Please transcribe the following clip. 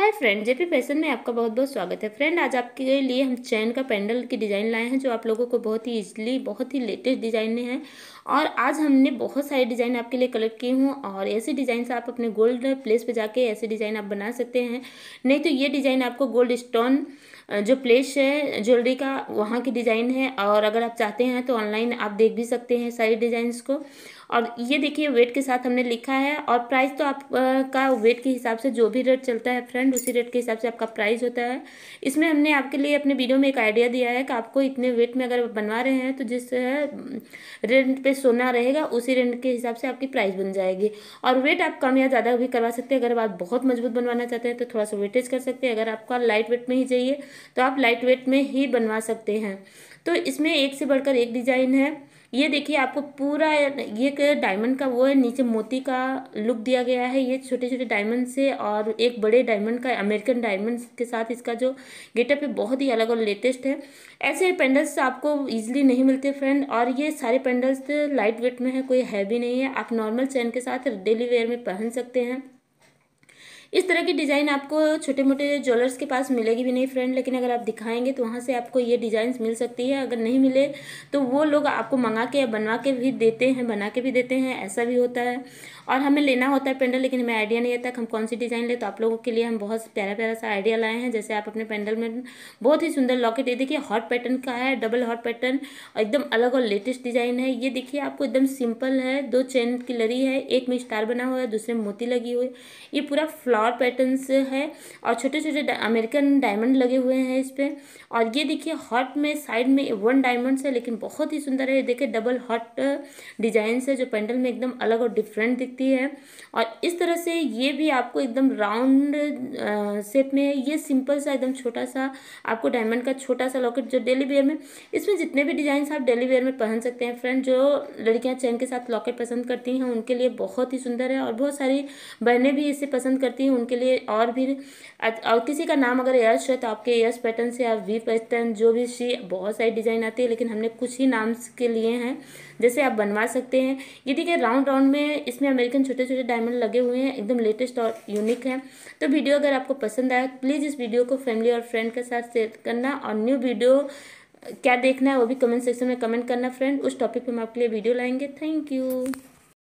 hi friend JP fashion में आपका बहुत बहुत स्वागत है फ्रेंड आज आपके लिए हम चैन का पैंडल की डिज़ाइन लाए हैं जो आप लोगों को बहुत ही इजीली बहुत ही लेटेस्ट डिज़ाइन में है और आज हमने बहुत सारे डिज़ाइन आपके लिए कलेक्ट किए हूँ और ऐसे डिज़ाइन आप अपने गोल्ड प्लेस पे जाके ऐसे डिज़ाइन आप बना सकते हैं नहीं तो ये डिज़ाइन आपको गोल्ड स्टोन जो प्लेस है ज्वेलरी का वहाँ की डिज़ाइन है और अगर आप चाहते हैं तो ऑनलाइन आप देख भी सकते हैं सारी डिज़ाइंस को और ये देखिए वेट के साथ हमने लिखा है और प्राइस तो आपका वेट के हिसाब से जो भी रेट चलता है फ्रेंड उसी रेट के हिसाब से आपका प्राइस होता है इसमें हमने आपके लिए अपने वीडियो में एक आइडिया दिया है कि आपको इतने वेट में अगर बनवा रहे हैं तो जिस रेंट पे सोना रहेगा उसी रेंट के हिसाब से आपकी प्राइस बन जाएगी और वेट आप कम या ज़्यादा भी करवा सकते हैं अगर आप बहुत मजबूत बनवाना चाहते हैं तो थोड़ा सा वेटेज कर सकते हैं अगर आपका लाइट वेट में ही चाहिए तो आप लाइट वेट में ही बनवा सकते हैं तो इसमें एक से बढ़कर एक डिज़ाइन है ये देखिए आपको पूरा ये डायमंड का वो है नीचे मोती का लुक दिया गया है ये छोटे छोटे डायमंड से और एक बड़े डायमंड का अमेरिकन डायमंड के साथ इसका जो गेटअप है बहुत ही अलग और लेटेस्ट है ऐसे पेंडल्स आपको इजीली नहीं मिलते फ्रेंड और ये सारे पेंडल्स लाइट वेट में है कोई हैवी नहीं है आप नॉर्मल चैन के साथ डेली वेयर में पहन सकते हैं इस तरह की डिज़ाइन आपको छोटे मोटे ज्वेलर्स के पास मिलेगी भी नहीं फ्रेंड लेकिन अगर आप दिखाएंगे तो वहाँ से आपको ये डिज़ाइन मिल सकती है अगर नहीं मिले तो वो लोग आपको मंगा के या बनवा के भी देते हैं बना के भी देते हैं ऐसा भी होता है और हमें लेना होता है पेंडल लेकिन हमें आइडिया नहीं आता हम कौन सी डिज़ाइन ले तो आप लोगों के लिए हम बहुत प्यारा प्यारा सा आइडिया लाए हैं जैसे आप अपने पेंडल में बहुत ही सुंदर लॉकेट ये देखिए हॉट पैटर्न का है डबल हॉट पैटर्न एकदम अलग और लेटेस्ट डिज़ाइन है ये देखिए आपको एकदम सिंपल है दो चेन की लरी है एक में स्टार बना हुआ है दूसरे में मोती लगी हुई ये पूरा फ्लॉ फ्लावर पैटर्न्स है और छोटे छोटे अमेरिकन डायमंड लगे हुए हैं इस पर और ये देखिए हॉट में साइड में वन डायमंड्स है लेकिन बहुत ही सुंदर है देखिए डबल हॉट डिजाइंस है जो पेंडल में एकदम अलग और डिफरेंट दिखती है और इस तरह से ये भी आपको एकदम राउंड शेप में है ये सिंपल सा एकदम छोटा सा आपको डायमंड का छोटा सा लॉकेट जो डेली वेयर में इसमें जितने भी डिजाइन आप डेली वेयर में पहन सकते हैं फ्रेंड जो लड़कियाँ चैन के साथ लॉकेट पसंद करती हैं उनके लिए बहुत ही सुंदर है और बहुत सारी बहनें भी इसे पसंद करती हैं उनके लिए और भी और किसी का नाम अगर यश है तो आपके यश पैटर्न से या वी पैटर्न जो भी सी बहुत सारी डिज़ाइन आती है लेकिन हमने कुछ ही नाम के लिए हैं जैसे आप बनवा सकते हैं ये देखिए राउंड राउंड में इसमें अमेरिकन छोटे छोटे डायमंड लगे हुए हैं एकदम लेटेस्ट और यूनिक है तो वीडियो अगर आपको पसंद आया प्लीज़ इस वीडियो को फैमिली और फ्रेंड के साथ शेयर करना और न्यू वीडियो क्या देखना है वो भी कमेंट सेक्शन में कमेंट करना फ्रेंड उस टॉपिक पे हम आपके लिए वीडियो लाएंगे थैंक यू